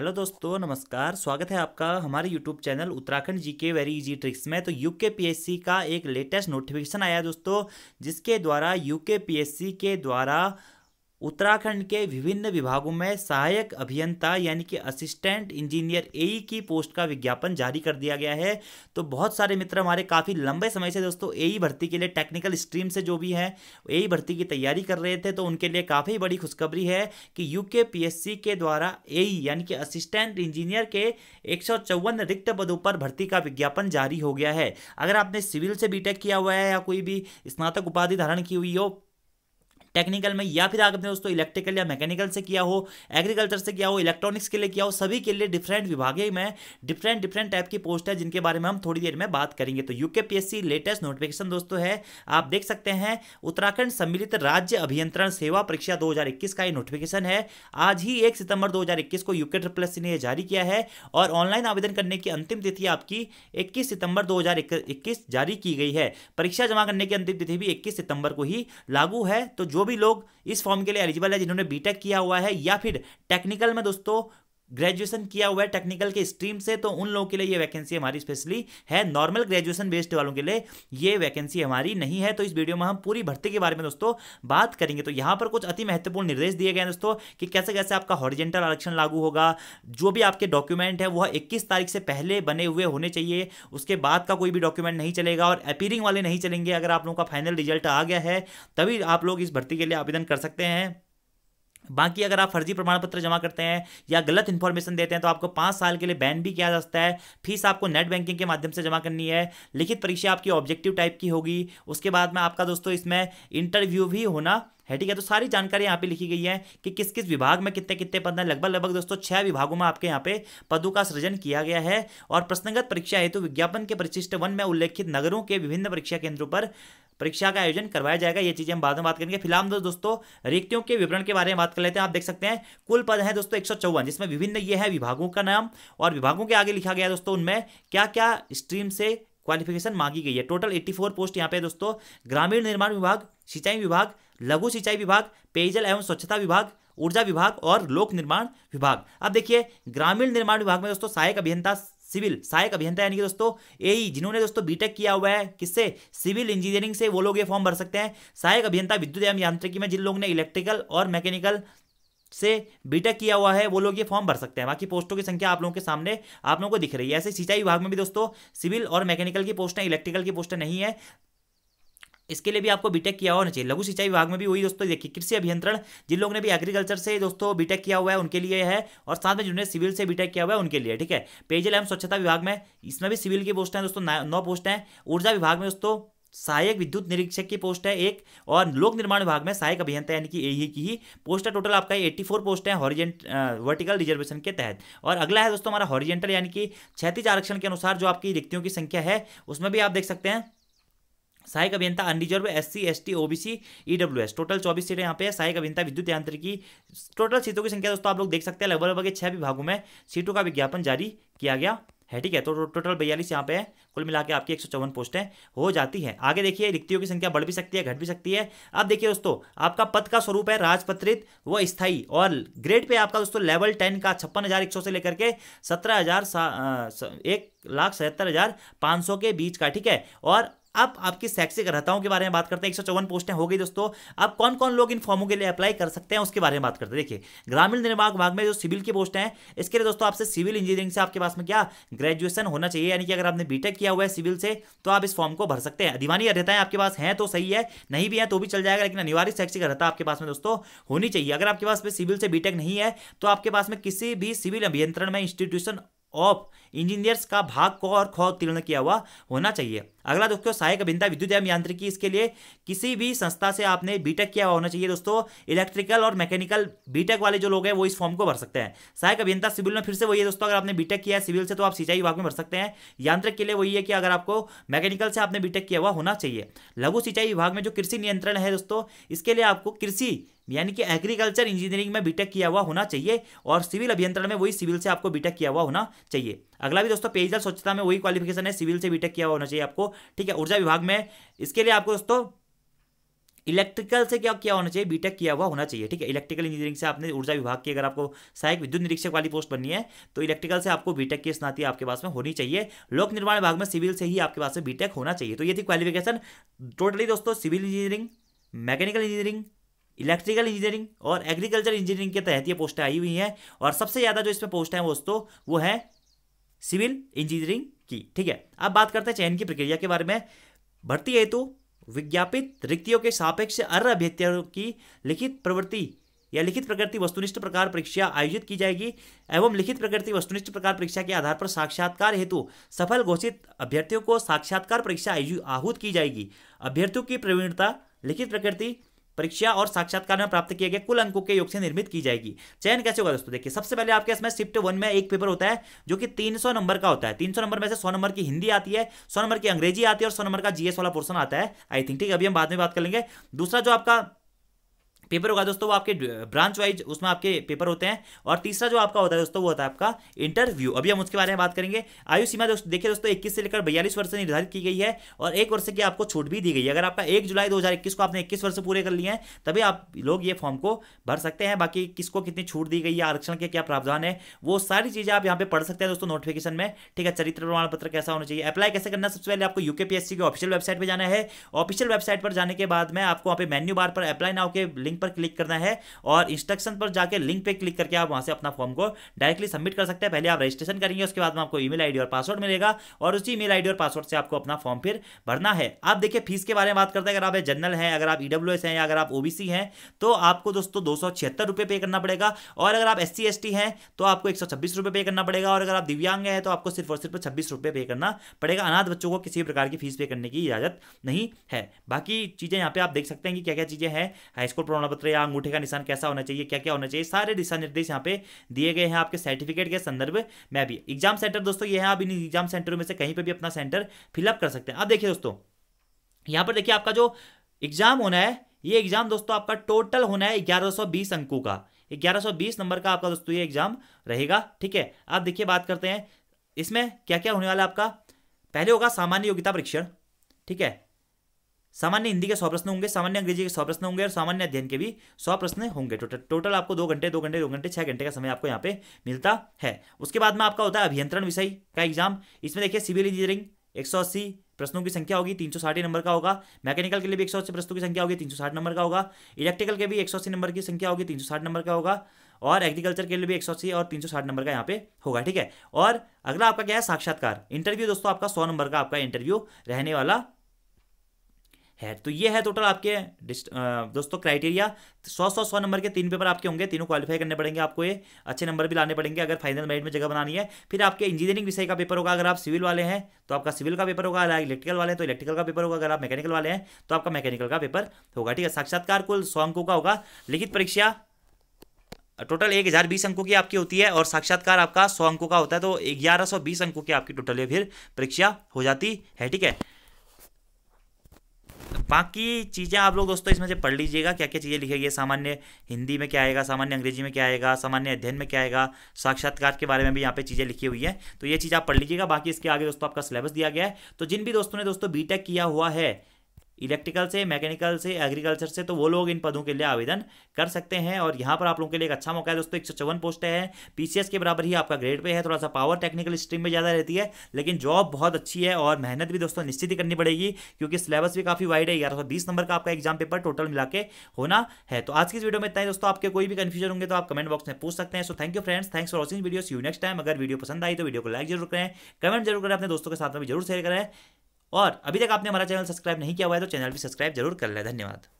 hello दोस्तों नमस्कार स्वागत है आपका हमारे यूट्यूब चैनल उत्तराखंड जी के वेरी इजी ट्रिक्स में तो यूके पीएससी का एक लेटेस्ट नोटिफिकेशन आया दोस्तों जिसके द्वारा यूके पीएससी के द्वारा उत्तराखंड के विभिन्न विभागों में सहायक अभियंता यानी कि असिस्टेंट इंजीनियर ए की पोस्ट का विज्ञापन जारी कर दिया गया है तो बहुत सारे मित्र हमारे काफ़ी लंबे समय से दोस्तों ए e भर्ती के लिए टेक्निकल स्ट्रीम से जो भी हैं ए e भर्ती की तैयारी कर रहे थे तो उनके लिए काफ़ी बड़ी खुशखबरी है कि यूके पीएससी के द्वारा ए e यानी कि असिस्टेंट इंजीनियर के एक रिक्त पदों पर भर्ती का विज्ञापन जारी हो गया है अगर आपने सिविल से बीटेक किया हुआ है या कोई भी स्नातक उपाधि धारण की हुई हो टेक्निकल में या फिर आपने दोस्तों इलेक्ट्रिकल या मैकेनिकल से किया हो एग्रीकल्चर से किया हो इलेक्ट्रॉनिक्स के लिए किया हो सभी के लिए डिफरेंट विभाग में डिफरेंट डिफरेंट टाइप की पोस्ट है जिनके बारे में हम थोड़ी देर में बात करेंगे तो यूके पीएससी लेटेस्ट नोटिफिकेशन दोस्तों है आप देख सकते हैं उत्तराखंड सम्मिलित राज्य अभियंत्रण सेवा परीक्षा दो का ये नोटिफिकेशन है आज ही एक सितंबर दो को यूके ट्रिपल एस ने जारी किया है और ऑनलाइन आवेदन करने की अंतिम तिथि आपकी इक्कीस सितंबर दो जारी की गई है परीक्षा जमा करने की अंतिम तिथि भी इक्कीस सितंबर को ही लागू है तो जो जो भी लोग इस फॉर्म के लिए एलिजिबल है जिन्होंने बीटेक किया हुआ है या फिर टेक्निकल में दोस्तों ग्रेजुएशन किया हुआ है टेक्निकल के स्ट्रीम से तो उन लोगों के लिए ये वैकेंसी हमारी स्पेशली है नॉर्मल ग्रेजुएशन बेस्ड वालों के लिए ये वैकेंसी हमारी नहीं है तो इस वीडियो में हम पूरी भर्ती के बारे में दोस्तों बात करेंगे तो यहाँ पर कुछ अति महत्वपूर्ण निर्देश दिए गए हैं दोस्तों कि कैसे कैसे आपका हॉरिजेंटल आरक्षण लागू होगा जो भी आपके डॉक्यूमेंट है वह इक्कीस तारीख से पहले बने हुए होने चाहिए उसके बाद का कोई भी डॉक्यूमेंट नहीं चलेगा और अपीयरिंग वाले नहीं चलेंगे अगर आप लोगों का फाइनल रिजल्ट आ गया है तभी आप लोग इस भर्ती के लिए आवेदन कर सकते हैं बाकी अगर आप फर्जी प्रमाण पत्र जमा करते हैं या गलत इन्फॉर्मेशन देते हैं तो आपको पाँच साल के लिए बैन भी किया जा सकता है फीस आपको नेट बैंकिंग के माध्यम से जमा करनी है लिखित परीक्षा आपकी ऑब्जेक्टिव टाइप की होगी उसके बाद में आपका दोस्तों इसमें इंटरव्यू भी होना है ठीक है तो सारी जानकारी यहाँ पे लिखी गई है कि किस किस विभाग में कितने कितने पद हैं लगभग लगभग दोस्तों छह विभागों में आपके यहाँ पे पदों का सृजन किया गया है और प्रश्नगत परीक्षा हेतु तो विज्ञापन के परिशिष्ट वन में उल्लेखित नगरों के विभिन्न परीक्षा केंद्रों पर परीक्षा का आयोजन करवाया जाएगा ये चीज़ें हम बाद में बात करेंगे फिलहाल दोस्तों रिक्तियों के विवरण के बारे में बात कर लेते हैं आप देख सकते हैं कुल पद है दोस्तों एक जिसमें विभिन्न ये है विभागों का नाम और विभागों के आगे लिखा गया दोस्तों उनमें क्या क्या स्ट्रीम से क्वालिफिकेशन मांगी गई है टोटल 84 पोस्ट यहाँ पे दोस्तों ग्रामीण निर्माण विभाग सिंचाई विभाग लघु सिंचाई विभाग पेयजल एवं स्वच्छता विभाग ऊर्जा विभाग और लोक निर्माण विभाग अब देखिए ग्रामीण निर्माण विभाग में दोस्तों सहायक अभियंता सिविल सहायक अभियंता यानी कि दोस्तों यही e, जिन्होंने दोस्तों बीटेक किया हुआ है किससे सिविल इंजीनियरिंग से वो लोग ये फॉर्म भर सकते हैं सहायक अभियंता विद्युत एवं यांत्रिकी में जिन लोगों ने इलेक्ट्रिकल और मैकेनिकल से बीटेक किया हुआ है वो लोग ये फॉर्म भर सकते हैं बाकी पोस्टों की संख्या आप लोगों के सामने आप लोगों को दिख रही है ऐसे सिंचाई विभाग में भी दोस्तों सिविल और मैकेनिकल की पोस्टें इलेक्ट्रिकल की पोस्टें नहीं है इसके लिए भी आपको बीटेक किया होना चाहिए लघु सिंचाई विभाग में भी वही दोस्तों देखिए कृषि अभियंत्रण जिन लोगों ने भी एग्रीकल्चर से दोस्तों बीटेक किया हुआ है उनके लिए है और साथ में जिन्होंने सिविल से बीटेक किया हुआ है उनके लिए ठीक है पेयजल एवं स्वच्छता विभाग में इसमें भी सिविल की पोस्ट है दोस्तों नौ पोस्ट है ऊर्जा विभाग में दोस्तों सहायक विद्युत निरीक्षक की पोस्ट है एक और लोक निर्माण विभाग में सहायक अभियंता यानी कि यही e की ही पोस्ट है टोटल आपका 84 पोस्ट है हॉरिजेंट वर्टिकल रिजर्वेशन के तहत और अगला है दोस्तों हमारा हॉरिजेंटल यानी कि क्षैतिज आरक्षण के अनुसार जो आपकी रिक्तियों की संख्या है उसमें भी आप देख सकते हैं सहायक अभियंता unreserved S C S T OBC EW S total चौबीस सीटें यहाँ पे है सहायक अभियंता विद्युत यांत्रिकी टोटल सीटों की संख्या दोस्तों आप लोग देख सकते हैं लगभग लगभग छह विभागों में सीटों का विज्ञापन जारी किया गया है ठीक है तो टोटल बयालीस यहाँ पे है कुल मिला के आपकी एक सौ चौवन पोस्टें हो जाती हैं आगे देखिए रिक्तियों की संख्या बढ़ भी सकती है घट भी सकती है अब देखिए दोस्तों आपका पद का स्वरूप है राजपत्रित व स्थाई और ग्रेड पे आपका दोस्तों लेवल टेन का छप्पन हज़ार एक सौ से लेकर के सत्रह हज़ार एक लाख सहत्तर हज़ार पाँच सौ के बीच का ठीक है और अब आपकी शैक्षिक रहताओं के बारे में बात करते हैं एक सौ चौवन पोस्टें हो गई दोस्तों अब कौन कौन लोग इन फॉर्मों के लिए अप्लाई कर सकते हैं उसके बारे में बात करते हैं देखिए ग्रामीण निर्माण भाग में जो सिविल की पोस्ट हैं इसके लिए दोस्तों आपसे सिविल इंजीनियरिंग से आपके पास में क्या ग्रेजुएशन होना चाहिए यानी कि अगर आपने बीटेक किया हुआ है सिविल से तो आप इस फॉर्म को भर सकते हैं अधिवानी अर्हताएं आपके पास हैं तो सही है नहीं भी है तो भी चल जाएगा लेकिन अनिवार्य शैक्षिक अर्थता आपके पास में दोस्तों होनी चाहिए अगर आपके पास में सिविल से बीटेक नहीं है तो आपके पास में किसी भी सिविल अभियंत्रण में इंस्टीट्यूशन ऑफ इंजीनियर्स का भाग को और खो उत्तीर्ण किया हुआ होना चाहिए अगला दोस्तों सहायक अभियंता विद्युत एवं यांत्रिकी इसके लिए किसी भी संस्था से आपने बीटेक किया होना चाहिए दोस्तों इलेक्ट्रिकल और मैकेनिकल बीटेक वाले जो लोग हैं वो इस फॉर्म को भर सकते हैं सहायक अभियंता सिविल में फिर से वही है दोस्तों अगर आपने बीटेक किया है सिविल से तो आप सिंचाई विभाग में भर सकते हैं यांत्रिक के लिए वही है कि अगर आपको मैकेनिकल से आपने बीटेक किया हुआ होना चाहिए लघु सिंचाई विभाग में जो कृषि नियंत्रण है दोस्तों इसके लिए आपको कृषि यानी कि एग्रीकल्चर इंजीनियरिंग में बीटेक किया हुआ होना चाहिए और सिविल अभियंत्रण में वही सिविल से आपको बीटेक किया हुआ होना चाहिए अगला भी दोस्तों पेयजल स्वच्छता में वही क्वालिफिकेशन है सिविल से बीटेक किया हुआ होना चाहिए आपको ठीक है ऊर्जा विभाग में इसके लिए आपको दोस्तों इलेक्ट्रिकल से क्या क्या होना चाहिए बीटेक किया हुआ होना चाहिए ठीक है इलेक्ट्रिकल इंजीनियरिंग से आपने ऊर्जा विभाग की अगर आपको सहायक विद्युत निरीक्षक वाली पोस्ट बननी है तो इलेक्ट्रिकल से आपको बीटेक की स्नाती आपके पास में होनी चाहिए लोक निर्माण विभाग में सिविल से ही आपके पास में बीटेक होना चाहिए तो ये थी क्वालिफिकेशन टोटली दोस्तों civil engineering mechanical engineering electrical engineering और एग्रीकल्चर इंजीनियरिंग के तहत ये पोस्टें आई हुई हैं और सबसे ज़्यादा जो इसमें पोस्ट है दोस्तों वो है सिविल इंजीनियरिंग की ठीक है अब बात करते हैं चयन की प्रक्रिया के बारे में भर्ती हेतु विज्ञापित रिक्तियों के सापेक्ष अर् अभ्यर्थियों की लिखित प्रवृत्ति या लिखित प्रकृति वस्तुनिष्ठ प्रकार परीक्षा आयोजित की जाएगी एवं लिखित प्रकृति वस्तुनिष्ठ प्रकार परीक्षा के आधार पर साक्षात्कार हेतु सफल घोषित अभ्यर्थियों को साक्षात्कार परीक्षा आहूत की जाएगी अभ्यर्थियों की प्रवीणता लिखित प्रकृति परीक्षा और साक्षात्कार में प्राप्त किए गए कुल अंकों के योग से निर्मित की जाएगी चयन कैसे होगा दोस्तों देखिए सबसे पहले आपके इसमें शिफ्ट वन में एक पेपर होता है जो कि तीन नंबर का होता है तीन नंबर में से सौ नंबर की हिंदी आती है सौ नंबर की अंग्रेजी आती है और सौ नंबर का जीएस वाला पोर्सन आता है आई थिंक ठीक है अभी हम बाद में बात कर लेंगे दूसरा जो आपका पेपर होगा दोस्तों वो आपके ब्रांच वाइज उसमें आपके पेपर होते हैं और तीसरा जो आपका होता है दोस्तों वो होता है आपका इंटरव्यू अभी हम उसके बारे में बात करेंगे आयु सीमा दोस्तों देखिए दोस्तों इक्कीस से लेकर बयालीस वर्ष निर्धारित की गई है और एक वर्ष की आपको छूट भी दी गई है अगर आपका एक जुलाई दो को आपने इक्कीस वर्ष पूरे कर लिए हैं तभी आप लोग ये फॉर्म को भर सकते हैं बाकी किसको कितनी छूट दी गई है आरक्षण के क्या प्रावधान है वो सारी चीज़ें आप यहाँ पे पढ़ सकते हैं दोस्तों नोटिफिकेशन में ठीक है चरित्र प्रमाण पत्र कैसा होना चाहिए अप्लाई कैसे करना सबसे पहले आपको यूकेपीएससी की ऑफिशियल वेबसाइट पर जाना है ऑफिशियल वेबसाइट पर जाने के बाद में आपको वहाँ पे मेन्यू बार पर अप्लाई नाउ के लिंक पर क्लिक करना है और इंस्ट्रक्शन पर जाकर लिंक पे क्लिक करके आप वहां से अपना फॉर्म को डायरेक्टली सबमिट कर सकते हैं पहले आप रजिस्ट्रेशन करेंगे उसके बाद में आपको ईमेल आईडी और पासवर्ड मिलेगा और उसी ईमेल आईडी और पासवर्ड से आपको अपना फॉर्म फिर भरना है आप देखिए फीस के बारे में बात करते हैं अगर आप जनरल हैं अगर आप ईडब्ल्यू e हैं या अगर आप ओबीसी हैं तो आपको दोस्तों दो सौ पे करना पड़ेगा और अगर आप एस सी हैं तो आपको एक रुपए पे करना पड़ेगा और अगर आप दिव्यांग हैं तो आपको सिर्फ और सिर्फ छब्बीस रुपये पे करना पड़ेगा अनाथ बच्चों को किसी प्रकार की फीस पे करने की इजाजत नहीं है बाकी चीज़ें यहाँ पे आप देख सकते हैं कि क्या क्या चीज़ें हैं हाई स्कूल पत्र या अंगूठे का निशान कैसा होना चाहिए क्या क्या होना चाहिए सारे दिशा निर्देश यहाँ पे दिए गए हैं आपके सर्टिफिकेट के संदर्भ में भी एग्जाम सेंटर दोस्तों ये है आप इन एग्जाम सेंटरों में से कहीं पर भी अपना सेंटर फिलअप कर सकते हैं अब देखिए दोस्तों यहाँ पर देखिए आपका जो एग्जाम होना है ये एग्जाम दोस्तों आपका टोटल होना है ग्यारह अंकों का 1120 नंबर का आपका दोस्तों ये एग्जाम रहेगा ठीक है आप देखिए बात करते हैं इसमें क्या क्या होने वाला आपका पहले होगा सामान्य योग्यता परीक्षण ठीक है सामान्य हिंदी के सौ प्रश्न होंगे सामान्य अंग्रेजी के सौ प्रश्न होंगे और सामान्य अध्ययन के भी सौ प्रश्न होंगे टोटल टोटल आपको दो घंटे दो घंटे दो घंटे छह घंटे का समय आपको यहाँ पे मिलता है उसके बाद में आपका होता है अभियंत्रण विषय का एग्जाम इसमें देखिए सिविल इंजीनियरिंग एक सौ अस्सी प्रश्नों की संख्या होगी तीन सौ नंबर का होगा मैकेनिकल के लिए भी एक सौ अस्सी प्रश्नों की संख्या होगी तीन सौ साठ नंबर का होगा इलेक्ट्रिकल के भी एक सौ अस्सी नंबर की संख्या होगी तीन सौ साठ नंबर का होगा और एग्रीकल्चर के लिए भी एक सौ अस्सी और तीन सौ साठ नंबर का यहाँ पे होगा ठीक है और अगला आपका क्या है साक्षात्कार इंटरव्यू दोस्तों आपका सौ नंबर का आपका इंटरव्यू रहने वाला है तो ये है टोटल आपके दोस्तों क्राइटेरिया सौ सौ सौ नंबर के तीन पेपर आपके होंगे तीनों क्वालिफाई करने पड़ेंगे आपको ये अच्छे नंबर भी लाने पड़ेंगे अगर फाइनल मेरिट में जगह बनानी है फिर आपके इंजीनियरिंग विषय का पेपर होगा अगर आप सिविल वाले हैं तो आपका सिविल का पेपर होगा अगर इलेक्ट्रिकल वाले हैं तो इलेक्ट्रिकल का पेपर होगा अगर आप मैकेनिकल वाले हैं तो आपका मैकेनिकल का पेपर होगा ठीक है साक्षात्कार कुल सौ अंकों का होगा लिखित परीक्षा टोटल एक हज़ार बीस अंकों की आपकी होती है और साक्षात्कार आपका सौ अंकों का होता है तो ग्यारह सौ बीस अंकों की आपकी टोटल ये फिर परीक्षा हो जाती है ठीक है बाकी चीज़ें आप लोग दोस्तों इसमें से पढ़ लीजिएगा क्या क्या चीज़ें लिखी गई सामान्य हिंदी में क्या आएगा सामान्य अंग्रेजी में क्या आएगा सामान्य अध्ययन में क्या आएगा साक्षात्कार के बारे में भी यहाँ पे चीज़ें लिखी हुई हैं तो ये चीज़ आप पढ़ लीजिएगा बाकी इसके आगे दोस्तों आपका सिलेबस दिया गया है तो जिन भी दोस्तों ने दोस्तों बी किया हुआ है इलेक्ट्रिकल से मैकेनिकल से एग्रीकल्चर से तो वो लोग इन पदों के लिए आवेदन कर सकते हैं और यहाँ पर आप लोगों के लिए एक अच्छा मौका है दोस्तों एक सौ चौवन पोस्ट है पीसीएस के बराबर ही आपका ग्रेड पे है थोड़ा सा पावर टेक्निकल स्ट्रीम में ज़्यादा रहती है लेकिन जॉब बहुत अच्छी है और मेहनत भी दोस्तों निश्चित ही करनी पड़ेगी क्योंकि सिलेबस भी काफ़ी वाइड है ग्यारह नंबर का आपका एग्जाम पेपर टोटल मिला के होना है तो आज की इस वीडियो में इतना ही दोस्तों आपके कोई भी कन्फ्यूजन होंगे तो आप कमेंट बॉक्स में पूछ सकते हैं so thank you friends thanks for watching video you next time अगर वीडियो पसंद आई तो वीडियो को लाइक जरूर करें कमेंट जरूर करें अपने दोस्तों के साथ में भी जरूर शेयर करें और अभी तक आपने हमारा चैनल सब्सक्राइब नहीं किया हुआ है तो चैनल भी सब्सक्राइब जरूर कर लें धन्यवाद